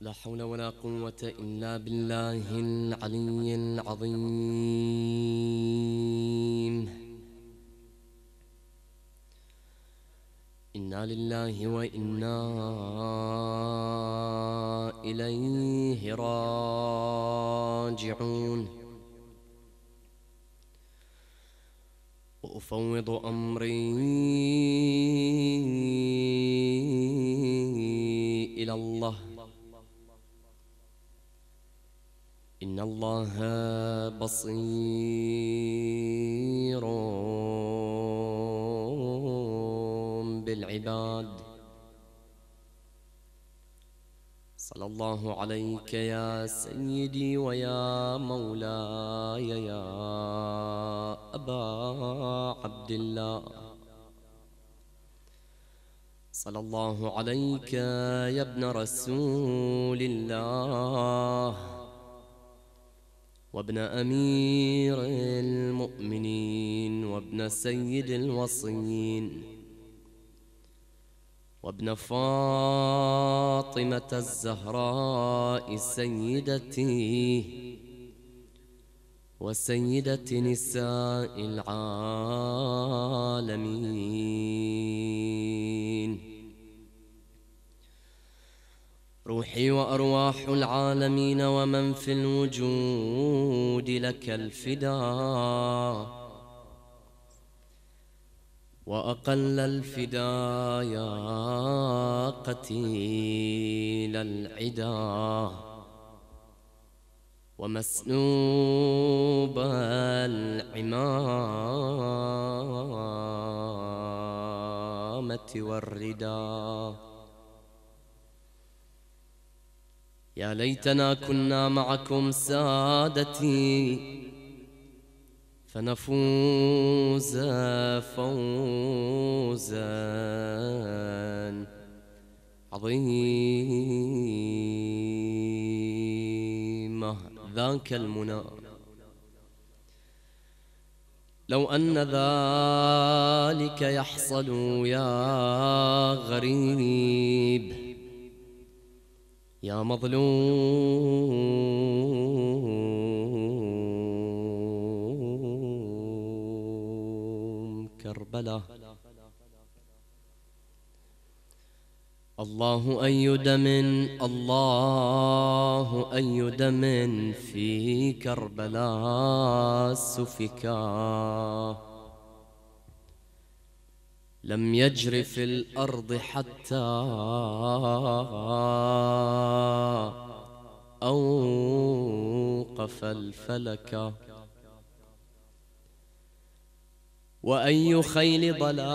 لا حول ولا قوة إلا بالله العلي العظيم إنا لله وإنا إليه راجعون وأفوض أمري إلى الله إن الله بصير بالعباد صلى الله عليك يا سيدي ويا مولاي يا أبا عبد الله صلى الله عليك يا ابن رسول الله وابن أمير المؤمنين وابن السيد الوصيين وابن فاطمة الزهراء سيدتي وسيدة نساء العالمين روحي وأرواح العالمين ومن في الوجود لك الفداء وأقل الفداء يا قتيل العدا ومسنوب العمامة والرداء يا ليتنا كنا معكم سادتي فنفوز فوزا عظيما ذاك المنى لو أن ذلك يحصل يا غريب يا مظلوم كربلاء الله أي دم الله أي دم في كربلاء سفكاه لم يجر في الأرض حتى أوقف الفلك وأي خيل ضلال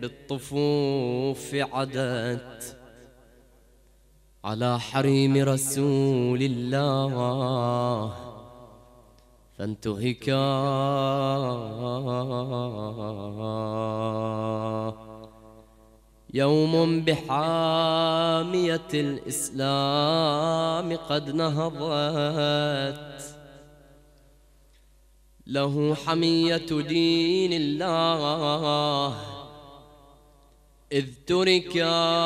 بالطفوف عدت على حريم رسول الله فانتهكا يوم بحامية الإسلام قد نهضت له حمية دين الله إذ تركا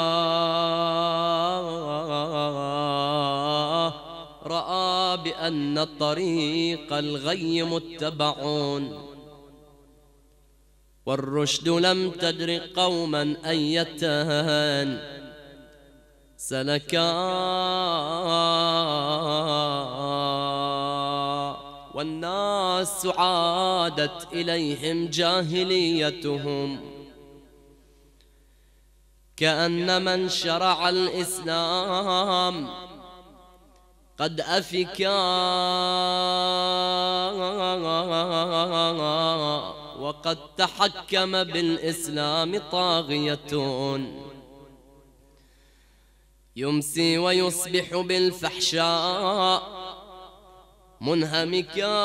بأن الطريق الغي متبعون والرشد لم تدر قوما أيتان سلكا والناس عادت إليهم جاهليتهم كأن من شرع الإسلام قد أفكا وقد تحكم بالإسلام طاغية يمسي ويصبح بالفحشاء منهمكا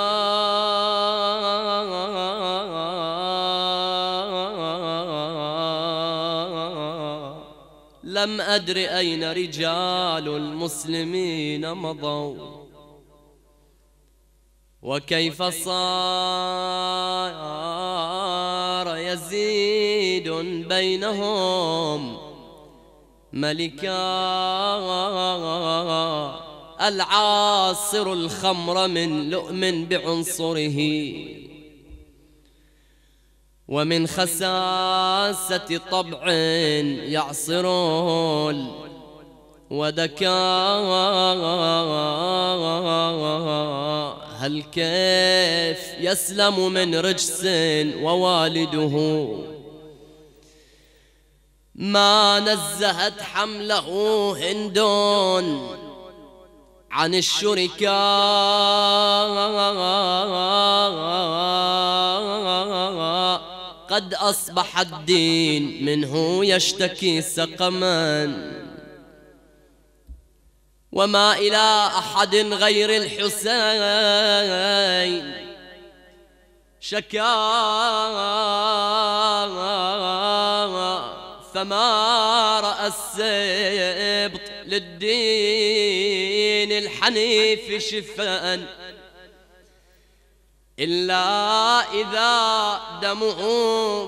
لم أدر أين رجال المسلمين مضوا وكيف صار يزيد بينهم ملكا العاصر الخمر من لؤم بعنصره ومن خساسة طبع يعصر ودكا هل كيف يسلم من رجس ووالده ما نزهت حمله هند عن الشركات قد أصبح الدين منه يشتكي سقما وما إلى أحد غير الحسين شكا فما رأى السبط للدين الحنيف شفاءً إلا إذا دمه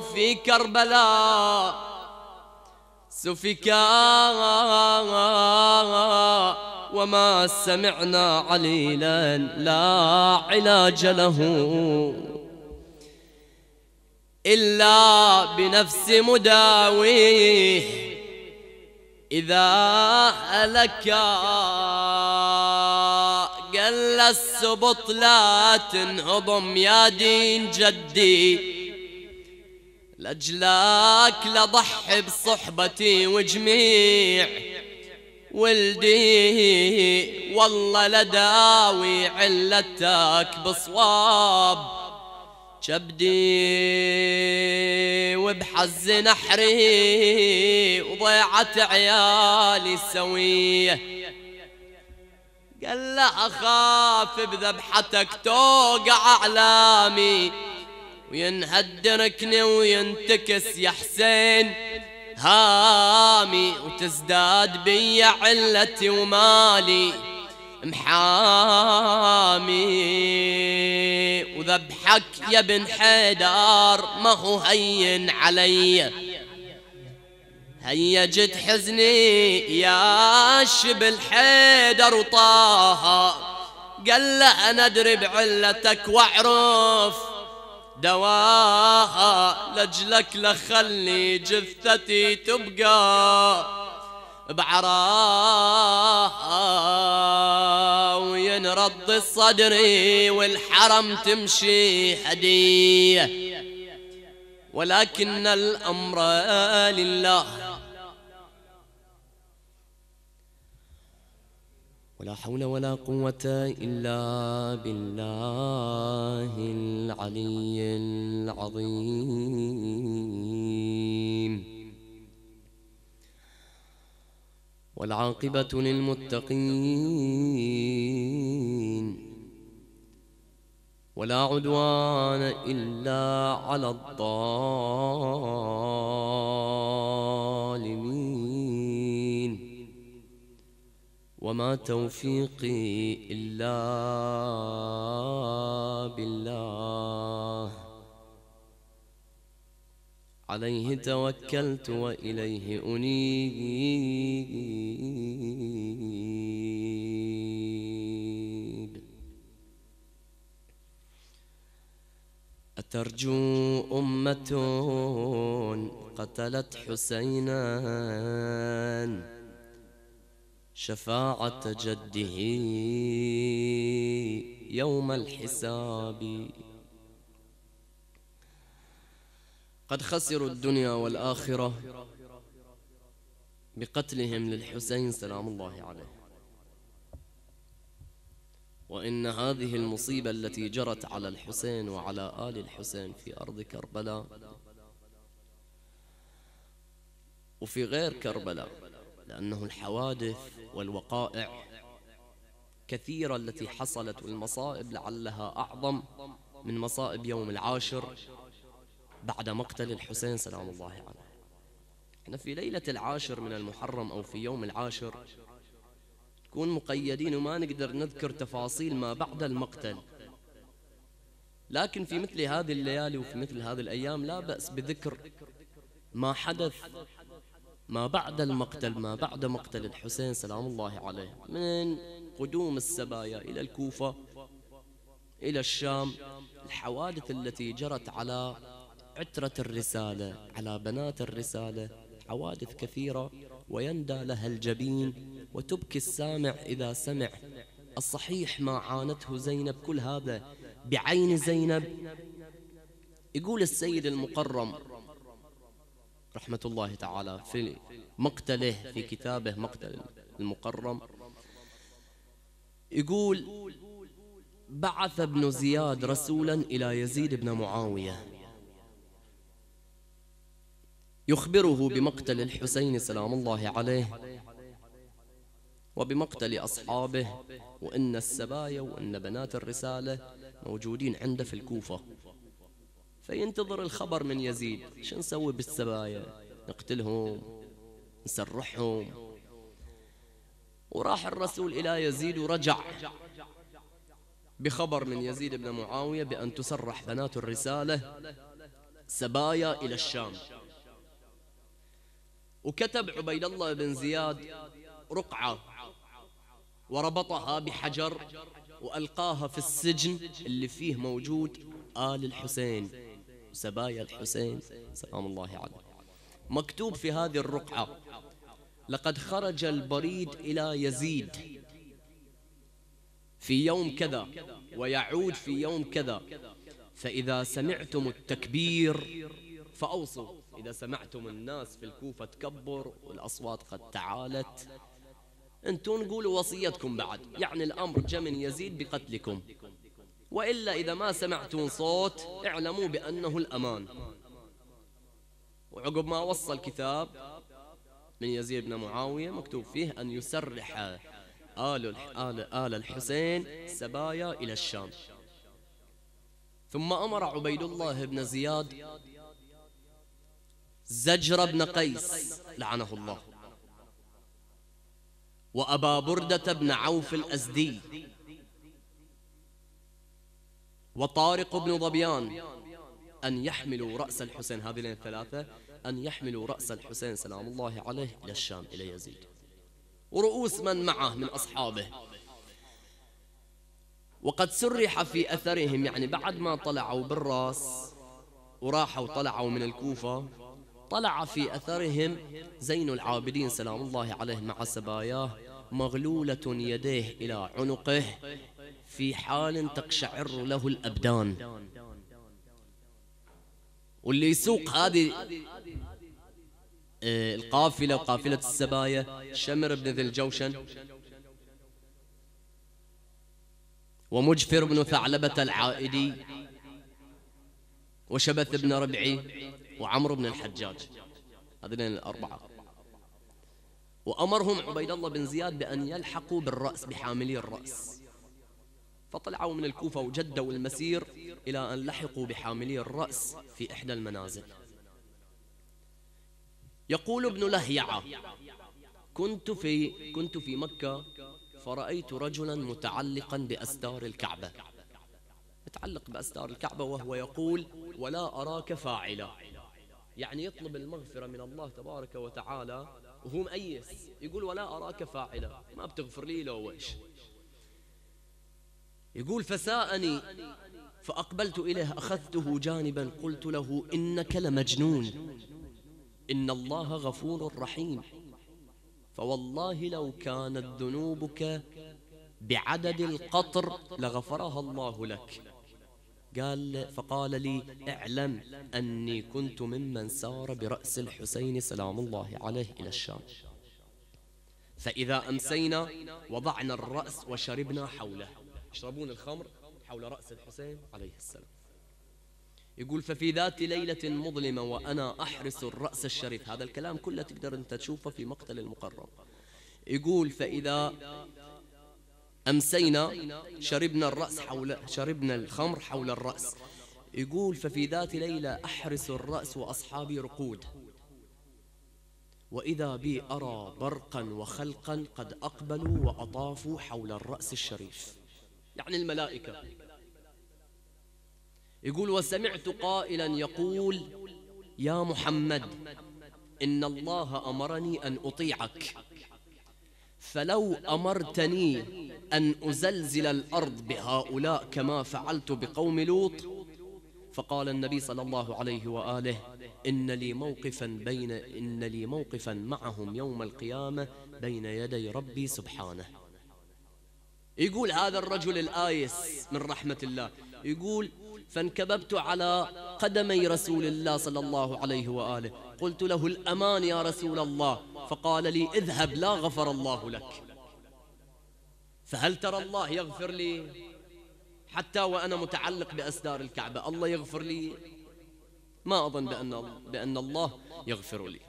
في كربلاء سفك وما سمعنا عليلا لا علاج له إلا بنفس مداويه إذا ألكا قال السبط لا تنهضم يا دين جدي لجلاك لضحي بصحبتي وجميع ولدي والله لداوي علتك بصواب جبدي وبحز نحري وضيعت عيالي سويه قال لا أخاف بذبحتك توقع أعلامي وينهد ركني وينتكس يا حسين هامي وتزداد بي علتي ومالي محامي وذبحك يا بن حيدار ما هو هين عليّ هيا جد حزني يا شبل حيدر وطاها قال له انا ادري بعلتك واعرف دواها لجلك لخلي جثتي تبقى بعراها وينرض الصدر والحرم تمشي هديه ولكن الامر لله ولا حول ولا قوة إلا بالله العلي العظيم والعاقبة للمتقين ولا عدوان إلا على الظالمين وما توفيقي إلا بالله عليه توكلت وإليه أنيب أترجو أمة قتلت حسيناً شفاعة جده يوم الحساب قد خسروا الدنيا والآخرة بقتلهم للحسين سلام الله عليه وإن هذه المصيبة التي جرت على الحسين وعلى آل الحسين في أرض كربلاء وفي غير كربلاء لأنه الحوادث والوقائع كثيرة التي حصلت والمصائب لعلها أعظم من مصائب يوم العاشر بعد مقتل الحسين سلام الله عليه احنا في ليلة العاشر من المحرم أو في يوم العاشر نكون مقيدين وما نقدر نذكر تفاصيل ما بعد المقتل لكن في مثل هذه الليالي وفي مثل هذه الأيام لا بأس بذكر ما حدث ما بعد المقتل ما بعد مقتل الحسين سلام الله عليه من قدوم السبايا إلى الكوفة إلى الشام الحوادث التي جرت على عترة الرسالة على بنات الرسالة حوادث كثيرة ويندى لها الجبين وتبكي السامع إذا سمع الصحيح ما عانته زينب كل هذا بعين زينب يقول السيد المقرم رحمة الله تعالى في مقتله في كتابه مقتل المقرم يقول بعث ابن زياد رسولا إلى يزيد بن معاوية يخبره بمقتل الحسين سلام الله عليه وبمقتل أصحابه وإن السبايا وإن بنات الرسالة موجودين عنده في الكوفة فينتظر الخبر من يزيد شو نسوي بالسبايا نقتلهم نسرحهم وراح الرسول إلى يزيد ورجع بخبر من يزيد بن معاوية بأن تسرح بنات الرسالة سبايا إلى الشام وكتب عبيد الله بن زياد رقعة وربطها بحجر وألقاها في السجن اللي فيه موجود آل الحسين سبايا الحسين سلام الله عليه مكتوب في هذه الرقعة لقد خرج البريد إلى يزيد في يوم كذا ويعود في يوم كذا فإذا سمعتم التكبير فأوصوا إذا سمعتم الناس في الكوفة تكبر والأصوات قد تعالت أنتم قولوا وصيتكم بعد يعني الأمر جمن من يزيد بقتلكم وإلا إذا ما سمعتون صوت اعلموا بأنه الأمان وعقب ما وصل كتاب من يزيد بن معاوية مكتوب فيه أن يسرح آل, آل, آل الحسين سبايا إلى الشام ثم أمر عبيد الله بن زياد زجر بن قيس لعنه الله وأبا بردة بن عوف الأزدي وطارق بن ضبيان أن يحملوا رأس الحسين هذين الثلاثة أن يحملوا رأس الحسين سلام الله عليه إلى الشام إلى يزيد ورؤوس من معه من أصحابه وقد سرح في أثرهم يعني بعد ما طلعوا بالرأس وراحوا طلعوا من الكوفة طلع في أثرهم زين العابدين سلام الله عليه مع سباياه مغلولة يديه إلى عنقه في حال تقشعر له الأبدان واللي يسوق هذه آه، القافلة وقافلة السبايا شمر بن ذي الجوشن ومجفر بن ثعلبة العائدي وشبث بن ربعي وعمر بن الحجاج هذين الأربعة وأمرهم عبيد الله بن زياد بأن يلحقوا بالرأس بحاملي الرأس فطلعوا من الكوفة وجدوا المسير إلى أن لحقوا بحاملي الرأس في إحدى المنازل يقول ابن لهيعة كنت في كنت في مكة فرأيت رجلا متعلقا بأستار الكعبة متعلق بأستار الكعبة وهو يقول ولا أراك فاعلا يعني يطلب المغفرة من الله تبارك وتعالى وهو مأيس يقول ولا أراك فاعلا ما بتغفر لي لو ويش يقول فساءني فأقبلت إليه أخذته جانبا قلت له إنك لمجنون إن الله غفور رحيم فوالله لو كانت ذنوبك بعدد القطر لغفرها الله لك قال فقال لي اعلم أني كنت ممن سار برأس الحسين سلام الله عليه إلى الشام فإذا أمسينا وضعنا الرأس وشربنا حوله يشربون الخمر حول رأس الحسين عليه السلام يقول ففي ذات ليلة مظلمة وأنا أحرس الرأس الشريف هذا الكلام كله تقدر أنت تشوفه في مقتل المقرب يقول فإذا أمسينا شربنا الرأس حول شربنا الخمر حول الرأس يقول ففي ذات ليلة أحرس الرأس وأصحابي رقود وإذا بي أرى برقا وخلقا قد أقبلوا وأطافوا حول الرأس الشريف يعني الملائكة يقول وسمعت قائلا يقول يا محمد إن الله أمرني أن أطيعك فلو أمرتني أن أزلزل الأرض بهؤلاء كما فعلت بقوم لوط فقال النبي صلى الله عليه وآله إن لي موقفا بين إن لي موقفا معهم يوم القيامة بين يدي ربي سبحانه يقول هذا الرجل الآيس من رحمة الله يقول فانكببت على قدمي رسول الله صلى الله عليه وآله قلت له الأمان يا رسول الله فقال لي اذهب لا غفر الله لك فهل ترى الله يغفر لي حتى وأنا متعلق بأسدار الكعبة الله يغفر لي ما أظن بأن, بأن الله يغفر لي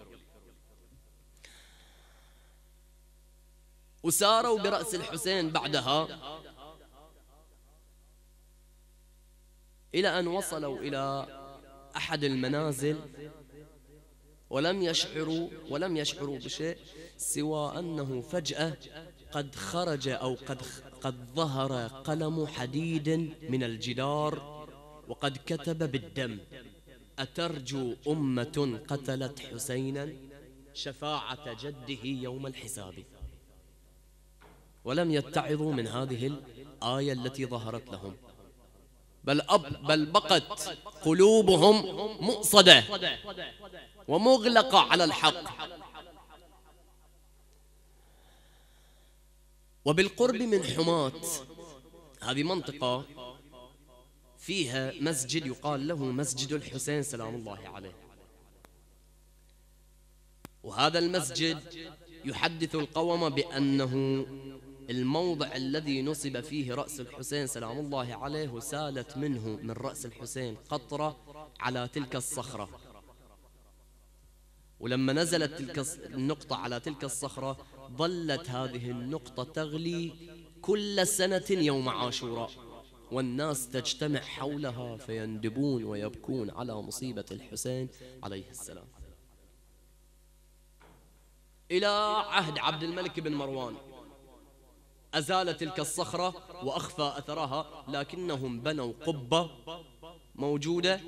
وساروا برأس الحسين بعدها إلى أن وصلوا إلى أحد المنازل ولم يشعروا ولم يشعروا بشيء سوى أنه فجأة قد خرج أو قد قد ظهر قلم حديد من الجدار وقد كتب بالدم أترجو أمة قتلت حسينا شفاعة جده يوم الحساب ولم يتعظوا من هذه الآية التي ظهرت لهم بل, أب بل بقت قلوبهم مؤصدة ومغلقة على الحق وبالقرب من حماة هذه منطقة فيها مسجد يقال له مسجد الحسين سلام الله عليه وهذا المسجد يحدث القوم بأنه الموضع الذي نصب فيه رأس الحسين سلام الله عليه سالت منه من رأس الحسين قطرة على تلك الصخرة ولما نزلت تلك النقطة على تلك الصخرة ظلت هذه النقطة تغلي كل سنة يوم عاشوراء والناس تجتمع حولها فيندبون ويبكون على مصيبة الحسين عليه السلام إلى عهد عبد الملك بن مروان أزال تلك الصخرة وأخفى أثرها لكنهم بنوا قبة موجودة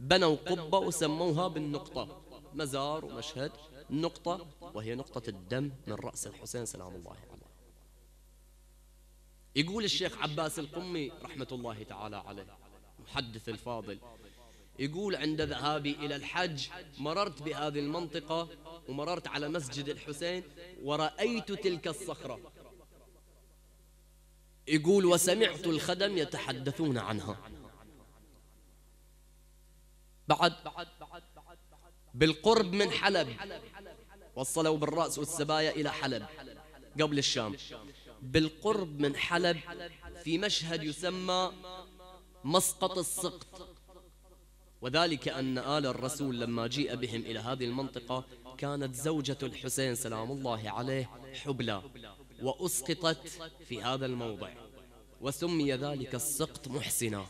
بنوا قبة وسموها بالنقطة مزار ومشهد نقطة وهي نقطة الدم من رأس الحسين سلام الله عليه يعني. يقول الشيخ عباس القمي رحمة الله تعالى عليه محدث الفاضل يقول عند ذهابي إلى الحج مررت بهذه المنطقة ومررت على مسجد الحسين ورأيت تلك الصخرة يقول وسمعت الخدم يتحدثون عنها بعد بالقرب من حلب وصلوا بالرأس والسبايا إلى حلب قبل الشام بالقرب من حلب في مشهد يسمى مسقط السقط وذلك أن آل الرسول لما جيء بهم إلى هذه المنطقة كانت زوجة الحسين سلام الله عليه حبلى وأسقطت في هذا الموضع وسمي ذلك السقط محسنا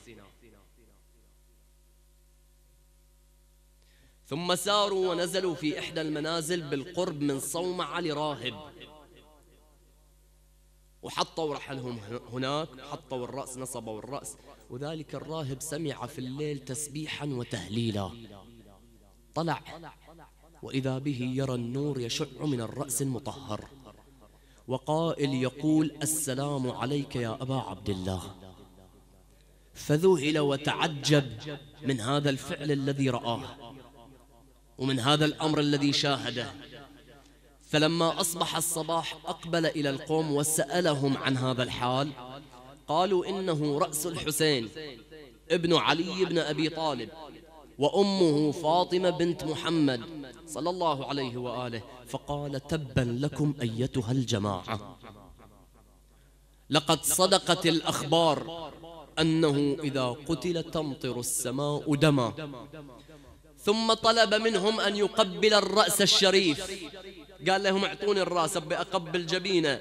ثم ساروا ونزلوا في إحدى المنازل بالقرب من صومعة لراهب وحطوا رحلهم هناك حطوا الرأس نصبوا الرأس وذلك الراهب سمع في الليل تسبيحا وتهليلا طلع وإذا به يرى النور يشع من الرأس المطهر وقائل يقول السلام عليك يا أبا عبد الله فذهل وتعجب من هذا الفعل الذي رآه ومن هذا الأمر الذي شاهده فلما أصبح الصباح أقبل إلى القوم وسألهم عن هذا الحال قالوا إنه رأس الحسين ابن علي بن أبي طالب وأمه فاطمة بنت محمد صلى الله عليه وآله فقال تبا لكم أيتها الجماعة لقد صدقت الأخبار أنه إذا قتل تمطر السماء دما ثم طلب منهم أن يقبل الرأس الشريف قال لهم اعطوني الراس ابي اقبل جبينه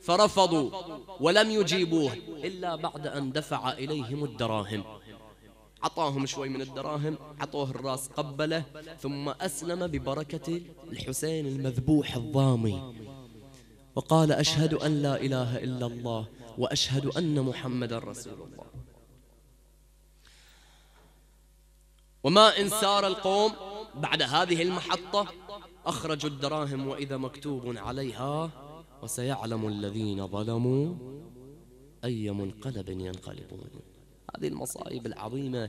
فرفضوا ولم يجيبوه إلا بعد أن دفع إليهم الدراهم عطاهم شوي من الدراهم عطوه الراس قبله ثم أسلم ببركة الحسين المذبوح الضامي وقال أشهد أن لا إله إلا الله وأشهد أن محمدا رسول الله وما إن سار القوم بعد هذه المحطة أخرجوا الدراهم وإذا مكتوب عليها وسيعلم الذين ظلموا أي منقلب ينقلبون هذه المصائب العظيمة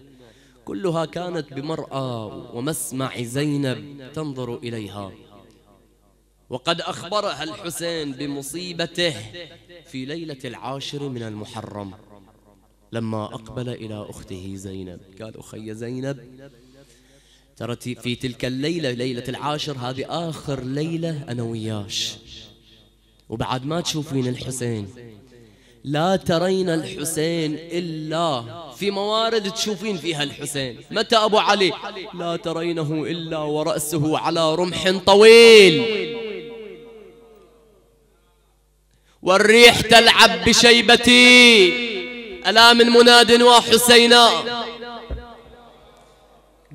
كلها كانت بمرأة ومسمع زينب تنظر إليها وقد أخبرها الحسين بمصيبته في ليلة العاشر من المحرم لما أقبل إلى أخته زينب قال أخي زينب ترى في تلك الليلة ليلة العاشر هذه آخر ليلة أنا وياش وبعد ما تشوفين الحسين لا ترين الحسين إلا في موارد تشوفين فيها الحسين متى أبو علي لا ترينه إلا ورأسه على رمح طويل والريح تلعب بشيبتي ألا من مناد وحسينا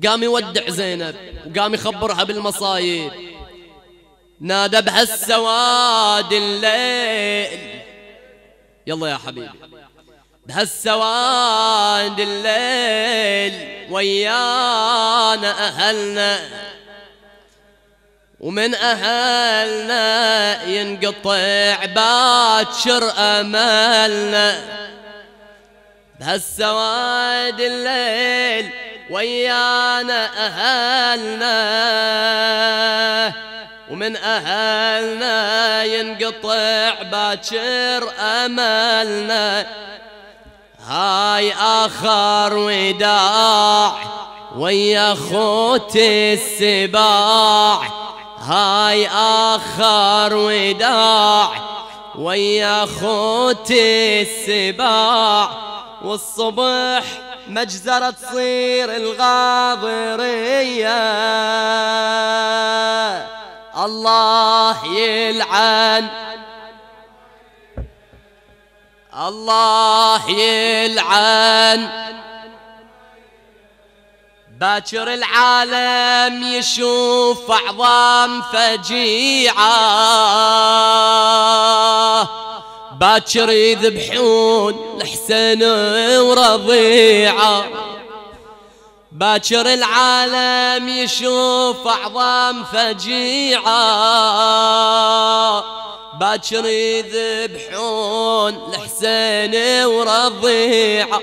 قام يودع زينب وقام يخبرها بالمصايب نادى بهالسواد الليل يلا يا حبيبي بهالسواد الليل ويانا أهلنا ومن أهلنا ينقطع باتشر أملنا بهالسواد الليل ويانا أهلنا ومن أهلنا ينقطع باكر أملنا هاي آخر وداع ويا خوتي السباع هاي آخر وداع ويا خوتي السباع والصبح مجزرة تصير الغاضرية الله يلعن الله يلعن باكر العالم يشوف أعظم فجيعه باكر يذبحون الحسين ورضيعه باكر العالم يشوف اعظم فجيعه باكر يذبحون الحسين ورضيعه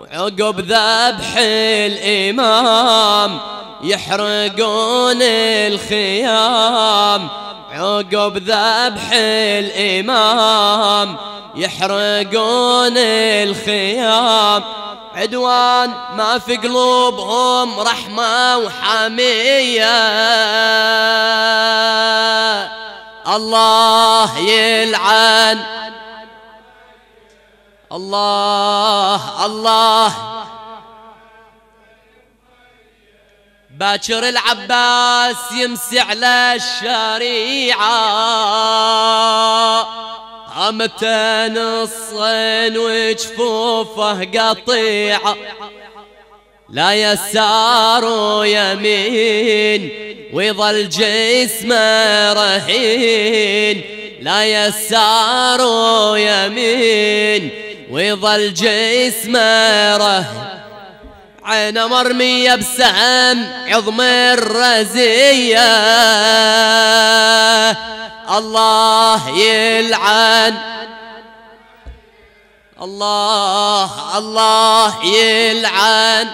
وعقب ذبح الامام يحرقون الخيام عقب ذبح الإمام يحرقون الخيام عدوان ما في قلوبهم رحمة وحمية الله يلعن الله الله باكر العباس يمسي على الشريعه قامته نصين وجفوفه قطيعة لا يسار يمين ويظل جسمه رهين لا يسار يمين ويظل جسمه رهين عين مرمية بسهم عظم الرزية الله يلعن الله الله يلعن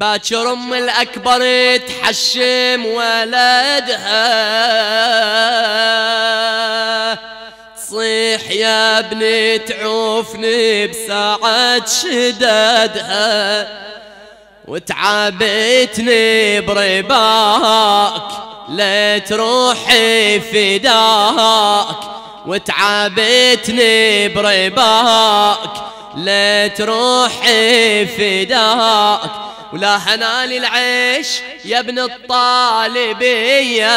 باكر ام الاكبر تحشم ولدها صيح يا ابني تعوفني بساعة شدادها وتعبتني برباك ليت روحي فداك وتعبتني برباك ليت روحي فداك ولا حنان العيش يا ابن الطالبية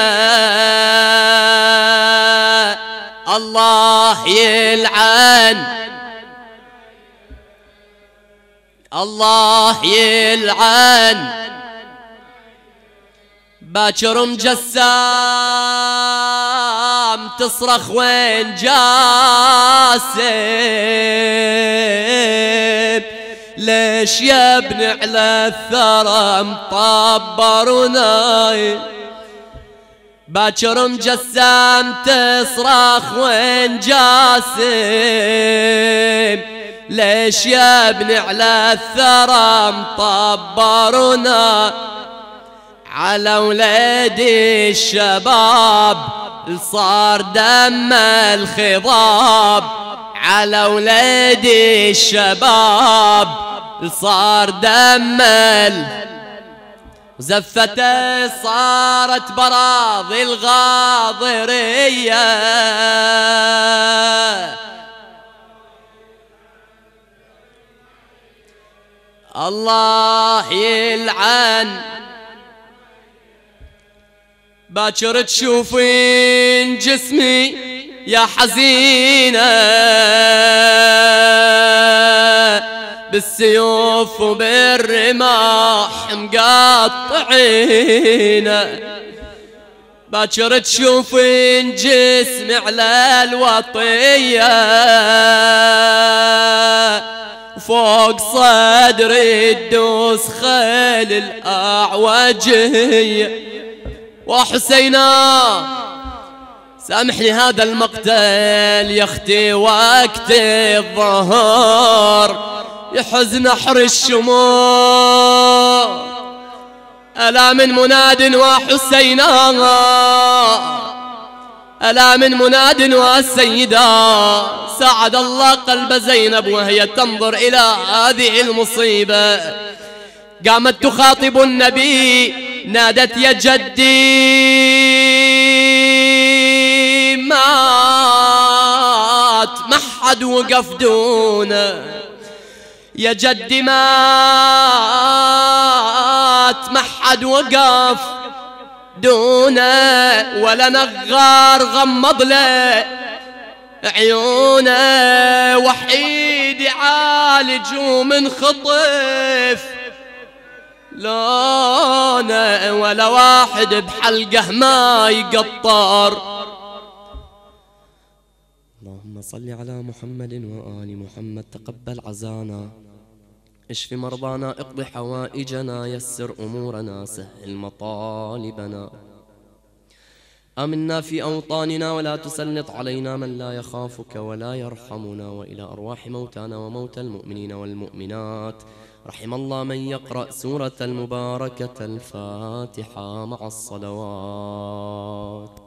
الله يلعن الله يلعن باكر مجسام تصرخ وين جاسب ليش يا ابن على الثرى مطبروناي باكر مجسم تصرخ وين جاسم ليش يا ابن على الثرى مطبرونا على ولادي الشباب صار دم الخضاب على ولاد الشباب صار دمل وزفته صارت براضي الغاضرية الله يلعن باكر تشوفين جسمي يا حزينة بالسيوف وبالرماح مقطعينة باكر تشوفين جسمي على الوطية فوق صدري تدوس خيل الأعوجية وحسينا سامحني هذا المقتل يا اختي وقت الظهر يحزن احر الشموع ألا من مناد وحسينا ألا من مناد والسيدة سعد الله قلب زينب وهي تنظر إلى هذه المصيبة قامت تخاطب النبي نادت يا جدي مات ما حد وقف دونه يا جدي مات ما حد وقف دونه ولا نغار غمض له عيونه وحيد يعالج ومن خطف لونه ولا واحد بحلقه ما يقطر اللهم صل على محمد وآل محمد تقبل عزانا اشف مرضانا اقض حوائجنا يسر أمورنا سهل مطالبنا آمنا في أوطاننا ولا تسلط علينا من لا يخافك ولا يرحمنا وإلى أرواح موتانا وموتى المؤمنين والمؤمنات رحم الله من يقرأ سورة المباركة الفاتحة مع الصلوات